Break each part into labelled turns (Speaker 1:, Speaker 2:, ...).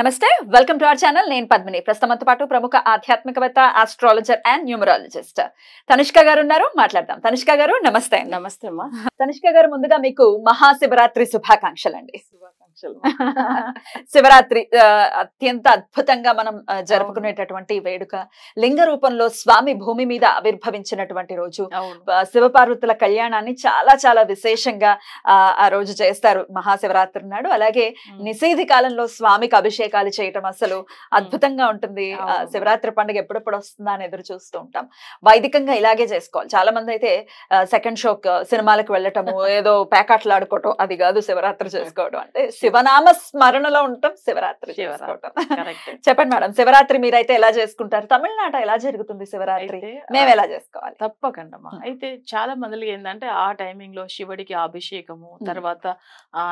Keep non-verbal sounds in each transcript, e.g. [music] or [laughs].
Speaker 1: నమస్తే welcome to our channel నేను పద్మిని ప్రస్తుతంతో పాటు ప్రముఖ ఆధ్యాత్మికవేత్త ఆస్ట్రాలజర్ అండ్ న్యూమరాలజిస్ట్ తనిష్క గారు ఉన్నారు మాట్లాడదాం తనిష్క గారు నమస్తే నమస్తే అమ్మా తనిష్క గారు ముందుగా మీకు మహాశివరాత్రి శుభాకాంక్షలు అండి [laughs] శివరాత్రి అత్యంత అద్భుతంగా మనం జరుపుకునేటటువంటి వేడుక లింగ రూపంలో స్వామి భూమి మీద ఆవిర్భవించినటువంటి రోజు శివపార్వతుల కళ్యాణాన్ని చాలా చాలా విశేషంగా ఆ రోజు చేస్తారు మహాశివరాత్రి నాడు అలాగే నిషేధి కాలంలో స్వామికి అభిషేకాలు చేయటం అసలు అద్భుతంగా ఉంటుంది శివరాత్రి పండుగ ఎప్పుడెప్పుడు వస్తుందా అని ఎదురు చూస్తూ ఉంటాం వైదికంగా ఇలాగే చేసుకోవాలి చాలా మంది అయితే సెకండ్ షోక్ సినిమాలకు వెళ్ళటము [laughs] ఏదో ప్యాకాట్లు ఆడుకోవటం అది కాదు శివరాత్రి చేసుకోవడం అంటే శివనామ స్మరణలో ఉంటాం శివరాత్రి చేసుకోవటం [laughs] చెప్పండి మేడం శివరాత్రి మీరైతే ఎలా చేసుకుంటారు తమిళనాట ఎలా జరుగుతుంది శివరాత్రి మేము ఎలా చేసుకోవాలి తప్పకుండా
Speaker 2: అయితే చాలా మందికి ఏంటంటే ఆ టైమింగ్ లో శివుడికి అభిషేకము తర్వాత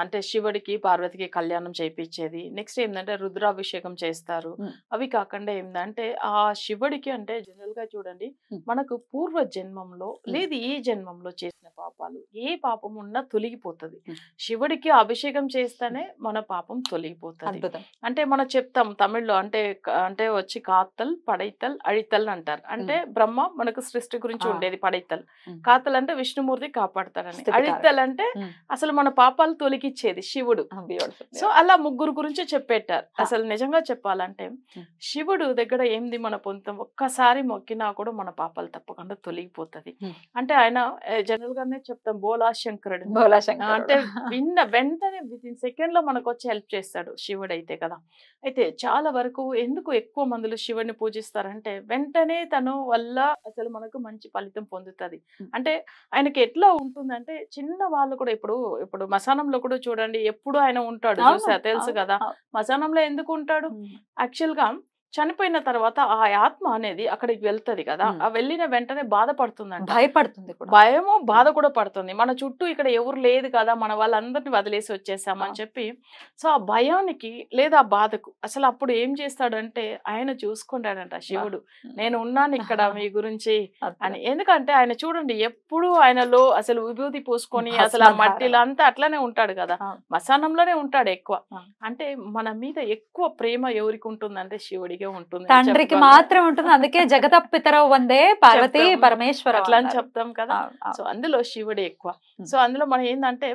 Speaker 2: అంటే శివుడికి పార్వతికి కళ్యాణం చేయించేది నెక్స్ట్ ఏంటంటే అంటే రుద్రాభిషేకం చేస్తారు అవి కాకుండా ఏంటంటే ఆ శివుడికి అంటే జనరల్ గా చూడండి మనకు పూర్వ జన్మంలో లేదు ఈ జన్మంలో చేసిన పాపాలు ఏ పాపం ఉన్నా తొలగిపోతుంది శివుడికి అభిషేకం చేస్తేనే మన పాపం తొలగిపోతుంది అంటే మనం చెప్తాం తమిళ్లో అంటే అంటే వచ్చి కాతల్ పడైతల్ అడితల్ అంటారు అంటే బ్రహ్మ మనకు సృష్టి గురించి ఉండేది పడైతల్ కాతల్ అంటే విష్ణుమూర్తి కాపాడతాడని అడితల్ అంటే అసలు మన పాపాలు తొలగిచ్చేది శివుడు సో అలా ముగ్గురు గురించి చెప్పేట గ్రేటర్ అసలు నిజంగా చెప్పాలంటే శివుడు దగ్గర ఏంది మన పొంతం ఒక్కసారి మొక్కినా కూడా మన పాపాలు తప్పకుండా తొలగిపోతుంది అంటే ఆయన జనరల్ గానే చెప్తాం బోలా శంకర్ అంటే విన్న వెంటనే విత్ ఇన్ సెకండ్ లో మనకు వచ్చి హెల్ప్ చేస్తాడు శివుడు అయితే కదా అయితే చాలా వరకు ఎందుకు ఎక్కువ మందులు శివుడిని పూజిస్తారంటే వెంటనే తను వల్ల అసలు మనకు మంచి ఫలితం పొందుతుంది అంటే ఆయనకి ఎట్లా ఉంటుందంటే చిన్న వాళ్ళు కూడా ఇప్పుడు ఇప్పుడు మసానంలో కూడా చూడండి ఎప్పుడు ఆయన ఉంటాడు చూసా తెలుసు కదా మసానం స్థానంలో ఎందుకు ఉంటాడు యాక్చువల్గా చనిపోయిన తర్వాత ఆ ఆత్మ అనేది అక్కడికి వెళ్తది కదా ఆ వెళ్ళిన వెంటనే బాధపడుతుందంట భయపడుతుంది భయమో బాధ కూడా పడుతుంది మన చుట్టూ ఇక్కడ ఎవరు లేదు కదా మన వాళ్ళందరినీ వదిలేసి వచ్చేసామని చెప్పి సో ఆ భయానికి లేదా ఆ బాధకు అసలు అప్పుడు ఏం చేస్తాడంటే ఆయన చూసుకుంటాడంట శివుడు నేను ఉన్నాను ఇక్కడ [laughs] మీ గురించి అని ఎందుకంటే ఆయన చూడండి ఎప్పుడు ఆయనలో అసలు విభూతి పోసుకొని అసలు ఆ మట్టిలో అంతా అట్లానే ఉంటాడు కదా మసానంలోనే ఉంటాడు ఎక్కువ అంటే మన మీద ఎక్కువ ప్రేమ ఎవరికి ఉంటుందంటే శివుడికి తండ్రికి ఉంటుంది తండ్రికి మాత్రం
Speaker 1: ఉంటుంది అందుకే జగతపితరవు వందే పార్వతి పరమేశ్వర అట్లా అని చెప్తాం
Speaker 2: కదా సో అందులో శివుడే ఎక్కువ సో అందులో మనం ఏంటంటే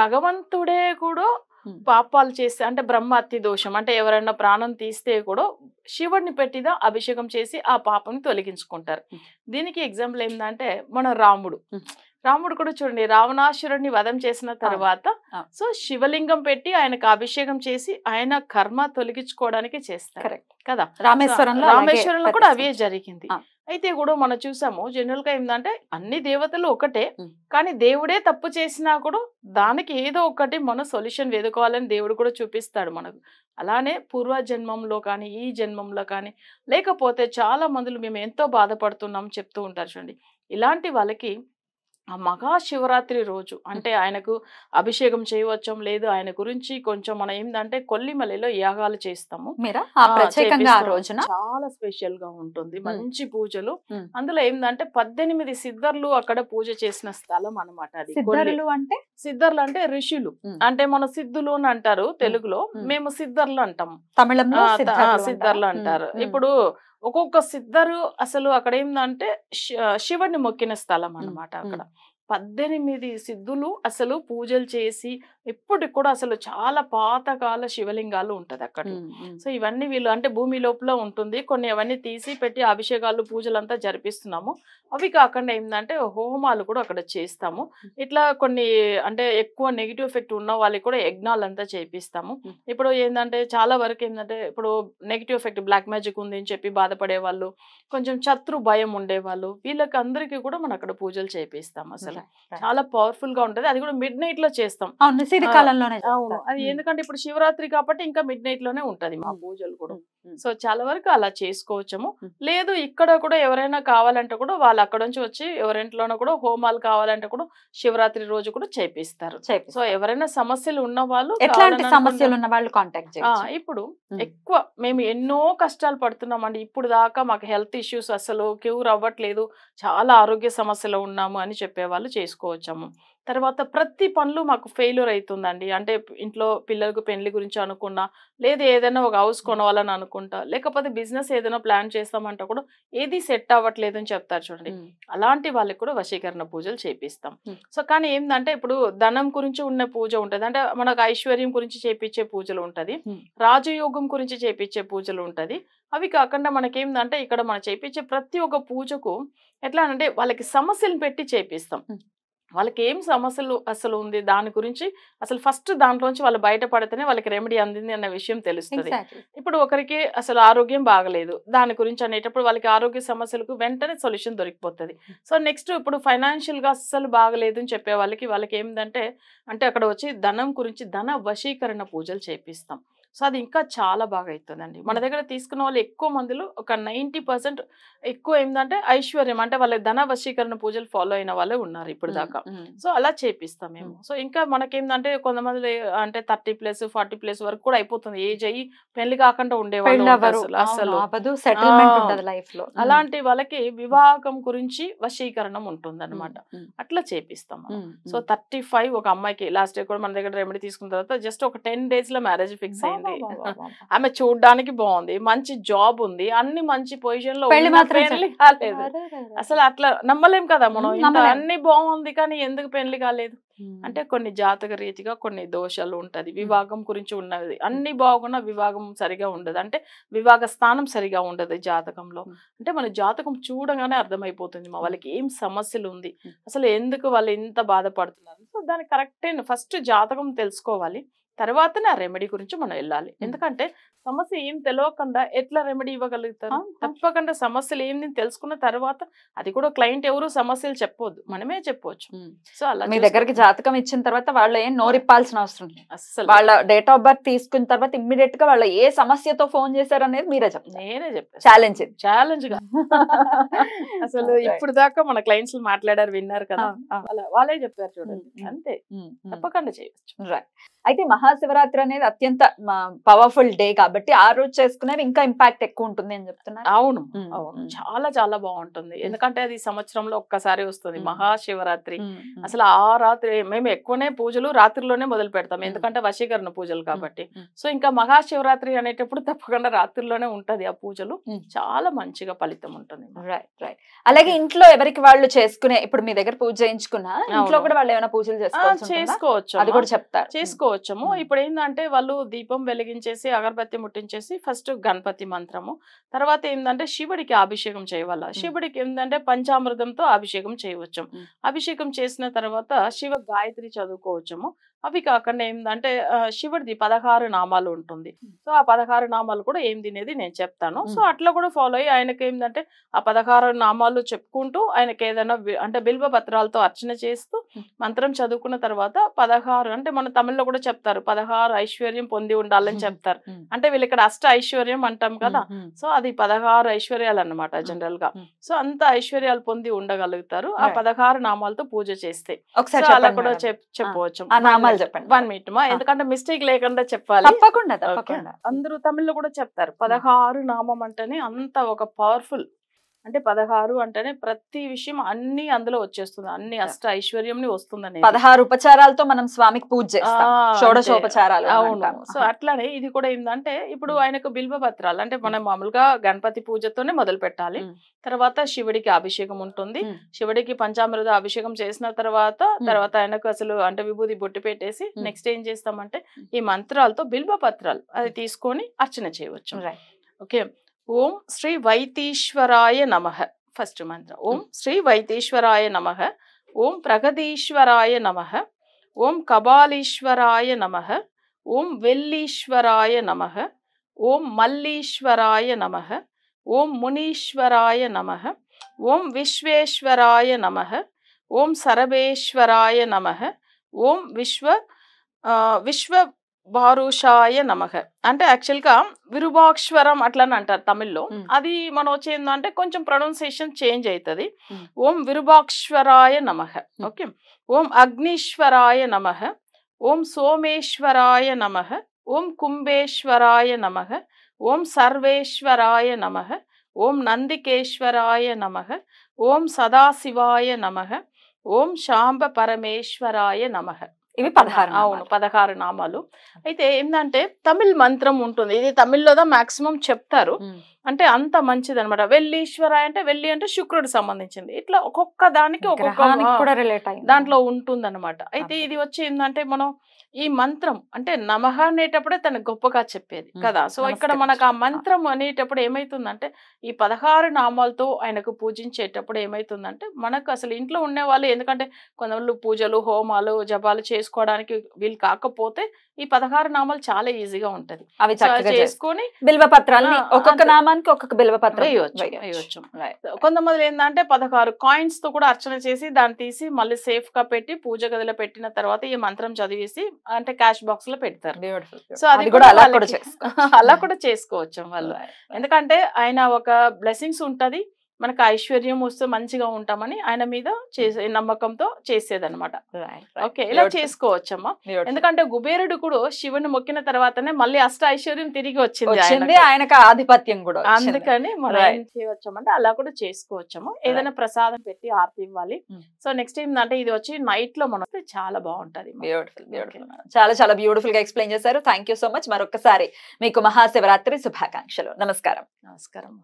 Speaker 2: భగవంతుడే కూడా పాపాలు చేస్తే అంటే బ్రహ్మత్య దోషం అంటే ఎవరైనా ప్రాణం తీస్తే కూడా శివుడిని పెట్టిదా అభిషేకం చేసి ఆ పాపం తొలగించుకుంటారు దీనికి ఎగ్జాంపుల్ ఏంటంటే మన రాముడు రాముడు కూడా చూడండి రావణాసురుడిని వధం చేసిన తర్వాత సో శివలింగం పెట్టి ఆయనకు అభిషేకం చేసి ఆయన కర్మ తొలగించుకోవడానికి చేస్తారు కదా రామేశ్వరంలో రామేశ్వరంలో కూడా అవే జరిగింది అయితే కూడా మనం చూసాము జనరల్ గా ఏంటంటే అన్ని దేవతలు ఒకటే కానీ దేవుడే తప్పు చేసినా కూడా దానికి ఏదో ఒకటి మన సొల్యూషన్ వెదుకోవాలని దేవుడు కూడా చూపిస్తాడు మనకు అలానే పూర్వ జన్మంలో కానీ ఈ జన్మంలో కానీ లేకపోతే చాలా మందులు మేము ఎంతో బాధపడుతున్నాం చెప్తూ ఉంటారు చూడండి ఇలాంటి వాళ్ళకి ఆ మహాశివరాత్రి రోజు అంటే ఆయనకు అభిషేకం చేయవచ్చం లేదు ఆయన గురించి కొంచెం మనం ఏంటంటే కొల్లిమలలో యాగాలు చేస్తాము చాలా స్పెషల్ గా ఉంటుంది మంచి పూజలు అందులో ఏంటంటే పద్దెనిమిది సిద్ధర్లు అక్కడ పూజ చేసిన స్థలం అనమాట అది అంటే సిద్ధర్లు అంటే ఋషులు అంటే మన సిద్ధులు అని అంటారు తెలుగులో మేము సిద్ధర్లు అంటాం తమిళంలో సిద్ధర్లు అంటారు ఇప్పుడు ఒక్కొక్క సిద్ధరు అసలు అక్కడ ఏంటంటే శివుడిని మొక్కిన స్థలం అనమాట అక్కడ పద్దెనిమిది సిద్ధులు అసలు పూజలు చేసి ఇప్పటికి కూడా అసలు చాలా పాతకాల శివలింగాలు ఉంటది అక్కడ సో ఇవన్నీ వీళ్ళు అంటే భూమి లోపల ఉంటుంది కొన్ని అవన్నీ తీసి పెట్టి అభిషేకాలు పూజలంతా జరిపిస్తున్నాము అవి కాకుండా ఏంటంటే హోమాలు కూడా అక్కడ చేస్తాము ఇట్లా కొన్ని అంటే ఎక్కువ నెగిటివ్ ఎఫెక్ట్ ఉన్న వాళ్ళకి కూడా యజ్ఞాలు అంతా చేపిస్తాము ఇప్పుడు ఏంటంటే చాలా వరకు ఏంటంటే ఇప్పుడు నెగిటివ్ ఎఫెక్ట్ బ్లాక్ మ్యాజిక్ ఉంది అని చెప్పి బాధపడే వాళ్ళు కొంచెం శత్రు భయం ఉండేవాళ్ళు వీళ్ళకి అందరికీ కూడా మనం అక్కడ పూజలు చేపిస్తాము అసలు చాలా పవర్ఫుల్ గా ఉంటది అది కూడా మిడ్ నైట్ లో చేస్తాం అవును అవును అది ఎందుకంటే ఇప్పుడు శివరాత్రి కాబట్టి ఇంకా మిడ్ నైట్ లోనే ఉంటది మా పూజలు కూడా సో చాలా వరకు అలా చేసుకోవచ్చము లేదు ఇక్కడ కూడా ఎవరైనా కావాలంటే కూడా వాళ్ళు అక్కడ నుంచి వచ్చి ఎవరింట్లోనూ కూడా హోమాలు కావాలంటే కూడా శివరాత్రి రోజు కూడా చేపిస్తారు సో ఎవరైనా సమస్యలు ఉన్న వాళ్ళు ఎట్లాంటి సమస్యలు ఉన్న వాళ్ళు కాంటాక్ట్ ఇప్పుడు ఎక్కువ మేము ఎన్నో కష్టాలు పడుతున్నాం అండి ఇప్పుడు దాకా మాకు హెల్త్ ఇష్యూస్ అసలు క్యూర్ అవ్వట్లేదు చాలా ఆరోగ్య సమస్యలు ఉన్నాము అని చెప్పేవాళ్ళు చేసుకోవచ్చాము తర్వాత ప్రతి పనులు మాకు ఫెయిల్యూర్ అవుతుందండి అంటే ఇంట్లో పిల్లలకు పెళ్లి గురించి అనుకున్నా లేదా ఏదైనా ఒక హౌస్ కొనవాలని అనుకుంటా లేకపోతే బిజినెస్ ఏదైనా ప్లాన్ చేస్తామంటే కూడా ఏది సెట్ అవ్వట్లేదు అని చెప్తారు చూడండి అలాంటి వాళ్ళకి కూడా వశీకరణ పూజలు చేపిస్తాం సో కానీ ఏంటంటే ఇప్పుడు ధనం గురించి ఉన్న పూజ ఉంటుంది అంటే మనకు ఐశ్వర్యం గురించి చేపించే పూజలు ఉంటుంది రాజయోగం గురించి చేపించే పూజలు ఉంటుంది అవి కాకుండా మనకేందంటే ఇక్కడ మనం చేపించే ప్రతి ఒక్క పూజకు ఎట్లా అంటే వాళ్ళకి సమస్యలు పెట్టి చేపిస్తాం వాళ్ళకి ఏం సమస్యలు అసలు ఉంది దాని గురించి అసలు ఫస్ట్ దాంట్లోంచి వాళ్ళు బయటపడితేనే వాళ్ళకి రెమెడీ అందింది అన్న విషయం తెలుస్తుంది ఇప్పుడు ఒకరికి అసలు ఆరోగ్యం బాగలేదు దాని గురించి అనేటప్పుడు వాళ్ళకి ఆరోగ్య సమస్యలకు వెంటనే సొల్యూషన్ దొరికిపోతుంది సో నెక్స్ట్ ఇప్పుడు ఫైనాన్షియల్ గా అస్సలు బాగలేదు అని చెప్పే వాళ్ళకి వాళ్ళకి ఏంటంటే అంటే అక్కడ వచ్చి ధనం గురించి ధన వశీకరణ పూజలు చేపిస్తాం సో అది ఇంకా చాలా బాగా అవుతుందండి మన దగ్గర తీసుకున్న వాళ్ళు ఎక్కువ మందిలో ఒక నైంటీ పర్సెంట్ ఎక్కువ ఏంటంటే ఐశ్వర్యం అంటే వాళ్ళ ధన వశీకరణ పూజలు ఫాలో అయిన వాళ్ళే ఉన్నారు ఇప్పుడు దాకా సో అలా చేపిస్తాం మేము సో ఇంకా మనకేందంటే కొంతమంది అంటే థర్టీ ప్లస్ ఫార్టీ ప్లస్ వరకు కూడా అయిపోతుంది ఏజ్ అయ్యి పెళ్లి కాకుండా ఉండేవాళ్ళు అసలు అలాంటి వాళ్ళకి వివాహం గురించి వశీకరణం ఉంటుంది అనమాట అట్లా చేపిస్తాం సో థర్టీ ఫైవ్ ఒక అమ్మాయికి లాస్ట్ ఇయర్ కూడా మన దగ్గర రెమెడీ తీసుకున్న తర్వాత జస్ట్ ఒక టెన్ డేస్ లో మ్యారేజ్ ఫిక్స్ అయింది బాగుంది ఆమె చూడడానికి బాగుంది మంచి జాబ్ ఉంది అన్ని మంచి పొజిషన్ లో కాలేదు అసలు అట్లా నమ్మలేం కదా మనం అన్ని బాగుంది కానీ ఎందుకు పెళ్లి కాలేదు అంటే కొన్ని జాతక రీతిగా కొన్ని దోషాలు ఉంటది వివాహం గురించి ఉన్నది అన్ని బాగున్నా వివాహం సరిగా ఉండదు అంటే వివాహ స్థానం సరిగా ఉండదు జాతకంలో అంటే మన జాతకం చూడగానే అర్థమైపోతుంది మా వాళ్ళకి ఏం సమస్యలు ఉంది అసలు ఎందుకు వాళ్ళు ఇంత బాధపడుతున్నారు సో దానికి కరెక్ట్ ఫస్ట్ జాతకం తెలుసుకోవాలి తర్వాతనే ఆ రెమెడీ గురించి మనం వెళ్ళాలి ఎందుకంటే సమస్య ఏం తెలియకుండా ఎట్లా రెమెడీ ఇవ్వగలుగుతారు తప్పకుండా సమస్యలు ఏమి తెలుసుకున్న తర్వాత అది కూడా క్లయింట్ ఎవరు సమస్యలు చెప్పవద్దు మనమే చెప్పవచ్చు సో అలా మీ దగ్గరికి
Speaker 1: జాతకం ఇచ్చిన తర్వాత వాళ్ళు ఏం నోరిప్పాల్సిన అవసరం అసలు వాళ్ళ డేట్ ఆఫ్ బర్త్ తీసుకున్న తర్వాత ఇమ్మీడియట్ గా వాళ్ళ ఏ సమస్యతో ఫోన్ చేశారు అనేది మీరే చెప్పారు నేనే చెప్పాను ఛాలెంజ్
Speaker 2: ఛాలెంజ్ గా [laughs] అసలు ఇప్పుడు దాకా మన క్లయింట్స్ మాట్లాడారు విన్నారు కదా
Speaker 1: వాళ్ళే చెప్పారు చూడండి అంతే తప్పకుండా
Speaker 2: చేయవచ్చు రైట్
Speaker 1: అయితే మహా మహాశివరాత్రి అనేది అత్యంత పవర్ఫుల్ డే కాబట్టి ఆ రోజు చేసుకునేవి ఇంకా ఇంపాక్ట్ ఎక్కువ ఉంటుంది అని చెప్తున్నారు అవును
Speaker 2: అవును చాలా చాలా బాగుంటుంది ఎందుకంటే అది సంవత్సరంలో ఒక్కసారి వస్తుంది మహాశివరాత్రి అసలు ఆ రాత్రి మేము ఎక్కువనే పూజలు రాత్రిలోనే మొదలు పెడతాం ఎందుకంటే వశీకరణ పూజలు కాబట్టి సో ఇంకా మహాశివరాత్రి అనేటప్పుడు తప్పకుండా రాత్రిలోనే ఉంటది ఆ పూజలు చాలా మంచిగా ఫలితం ఉంటుంది రైట్ రైట్
Speaker 1: అలాగే ఇంట్లో ఎవరికి వాళ్ళు చేసుకునే ఇప్పుడు మీ దగ్గర పూజ చేయించుకున్నా ఇంట్లో కూడా వాళ్ళు ఏమైనా పూజలు
Speaker 2: చేసుకోవచ్చు అది కూడా చెప్తారు చేసుకోవచ్చు ఇప్పుడు ఏంటంటే వాళ్ళు దీపం వెలిగించేసి అగరబత్తి ముట్టించేసి ఫస్ట్ గణపతి మంత్రము తర్వాత ఏంటంటే శివుడికి అభిషేకం చేయవాల శివుడికి ఏంటంటే పంచామృతంతో అభిషేకం చేయవచ్చు అభిషేకం చేసిన తర్వాత శివ గాయత్రి చదువుకోవచ్చు అవి కాకుండా ఏందంటే శివుడిది పదహారు నామాలు ఉంటుంది సో ఆ పదహారు నామాలు కూడా ఏం తినేది నేను చెప్తాను సో అట్లా కూడా ఫాలో అయ్యి ఆయనకి ఏంటంటే ఆ పదహారు నామాలు చెప్పుకుంటూ ఆయనకి ఏదైనా అంటే బిల్వ పత్రాలతో అర్చన చేస్తూ మంత్రం చదువుకున్న తర్వాత పదహారు అంటే మన తమిళ్లో కూడా చెప్తారు పదహారు ఐశ్వర్యం పొంది ఉండాలని చెప్తారు అంటే వీళ్ళు ఇక్కడ అష్ట ఐశ్వర్యం అంటాం కదా సో అది పదహారు ఐశ్వర్యాలు అనమాట జనరల్ గా సో అంత ఐశ్వర్యాలు పొంది ఉండగలుగుతారు ఆ పదహారు నామాలతో పూజ చేస్తే అలా కూడా చెప్పవచ్చు మళ్ళీ చెప్పండి వన్ మినిట్ మా ఎందుకంటే మిస్టేక్ లేకుండా చెప్పాలి తప్పకుండా తప్పకుండా అందరూ తమిళ్లో కూడా చెప్తారు పదహారు నామం అంటేనే అంత ఒక పవర్ఫుల్ అంటే పదహారు అంటేనే ప్రతి విషయం అన్ని అందులో వచ్చేస్తుంది అన్ని అష్ట ఐశ్వర్యం వస్తుందని పదహారు
Speaker 1: ఉపచారాలతో మనం స్వామికి పూజ చేస్తాం అవును సో
Speaker 2: అట్లానే ఇది కూడా ఏంటంటే ఇప్పుడు hmm. ఆయనకు బిల్వ పత్రాలు అంటే మనం hmm. మామూలుగా గణపతి పూజతోనే మొదలు పెట్టాలి hmm. తర్వాత శివుడికి అభిషేకం ఉంటుంది శివుడికి పంచామృత అభిషేకం చేసిన తర్వాత తర్వాత ఆయనకు అసలు అంటే విభూతి బొట్టు పెట్టేసి నెక్స్ట్ ఏం చేస్తామంటే ఈ మంత్రాలతో బిల్వ పత్రాలు అది తీసుకొని అర్చన చేయవచ్చు ఓకే ஓம் ஸ்ரீ வைத்தீஸ்வராய நமக ஃபஸ்ட்டு மந்திரம் ஓம் ஸ்ரீ வைத்தீஸ்வராய நமக ஓம் பிரகதீஸ்வராய நமக ஓம் கபாலீஸ்வராய நமக ஓம் வெல்லீஸ்வராய நமக ஓம் மல்லீஸ்வராய நமக ஓம் முனீஸ்வராய நமக ஓம் விஸ்வேஸ்வராய நமக ஓம் சரபேஸ்வராய நமக ஓம் விஸ்வ விஸ்வ భారుషాయ నమహ అంటే యాక్చువల్గా విరుభాక్షరం అట్లని అంటారు తమిళ్లో అది మనం వచ్చేందంటే కొంచెం ప్రొనౌన్సియేషన్ చేంజ్ అవుతుంది ఓం విరుభాక్షరాయ నమహ ఓకే ఓం అగ్నిశ్వరాయ నమహ ఓం సోమేశ్వరాయ నమహ ఓం కుంభేశ్వరాయ నమహ ఓం సర్వేశ్వరాయ నమః ఓం నందికేశ్వరాయ నమః ఓం సదాశివాయ నమః ఓం శాంబ పరమేశ్వరాయ నమః ఇవి పదహారు అవును పదహారు నామాలు అయితే ఏంటంటే తమిళ్ మంత్రం ఉంటుంది ఇది తమిళ్లో దా మాక్సిమం చెప్తారు అంటే అంత మంచిది అనమాట వెల్లీశ్వరాయ అంటే వెళ్ళి అంటే శుక్రుడు సంబంధించింది ఇట్లా ఒక్కొక్క దానికి ఒక్కొక్క రిలేట్ దాంట్లో ఉంటుంది అనమాట అయితే ఇది వచ్చి ఏంటంటే మనం ఈ మంత్రం అంటే నమహ అనేటప్పుడే తను గొప్పగా చెప్పేది కదా సో ఇక్కడ మనకు ఆ మంత్రం అనేటప్పుడు ఏమైతుందంటే ఈ పదహారు నామాలతో ఆయనకు పూజించేటప్పుడు ఏమైతుందంటే మనకు అసలు ఇంట్లో ఉండే వాళ్ళు ఎందుకంటే కొంతమంది పూజలు హోమాలు జపాలు చేసుకోవడానికి వీళ్ళు కాకపోతే ఈ పదహారు నామాలు చాలా ఈజీగా ఉంటది అవి చేసుకొని బిల్వ పత్రాలు ఒక్కొక్క నామానికి ఒక్కొక్క బిల్వ పత్రం వేయవచ్చు కొంతమంది ఏంటంటే పదహారు కాయిన్స్ తో కూడా అర్చన చేసి దాన్ని తీసి మళ్ళీ సేఫ్ గా పెట్టి పూజ గదిలో పెట్టిన తర్వాత ఈ మంత్రం చదివేసి అంటే క్యాష్ బాక్స్ లో పెడతారు సో అది కూడా [laughs] అలా కూడా చేసుకోవచ్చు వాళ్ళు ఎందుకంటే ఆయన ఒక బ్లెస్సింగ్స్ ఉంటది మనకు ఐశ్వర్యం వస్తే మంచిగా ఉంటామని ఆయన మీద చేసే hmm. నమ్మకంతో చేసేదనమాట ఓకే ఇలా చేసుకోవచ్చమ్మా ఎందుకంటే కుబేరుడు కూడా శివుని మొక్కిన తర్వాతనే మళ్ళీ అష్ట ఐశ్వర్యం తిరిగి వచ్చింది ఆయనకు ఆధిపత్యం కూడా అందుకని మనం ఏం చేయవచ్చమంటే అలా కూడా చేసుకోవచ్చము ఏదైనా ప్రసాదం పెట్టి ఆర్తి ఇవ్వాలి hmm. సో నెక్స్ట్ ఏంటంటే ఇది వచ్చి నైట్ లో మనం చాలా బాగుంటది
Speaker 1: బ్యూటిఫుల్ బ్యూటిఫుల్
Speaker 2: చాలా చాలా బ్యూటిఫుల్ గా ఎక్స్ప్లెయిన్ చేశారు థ్యాంక్
Speaker 1: సో మచ్ మరొకసారి మీకు మహాశివరాత్రి శుభాకాంక్షలు నమస్కారం నమస్కారం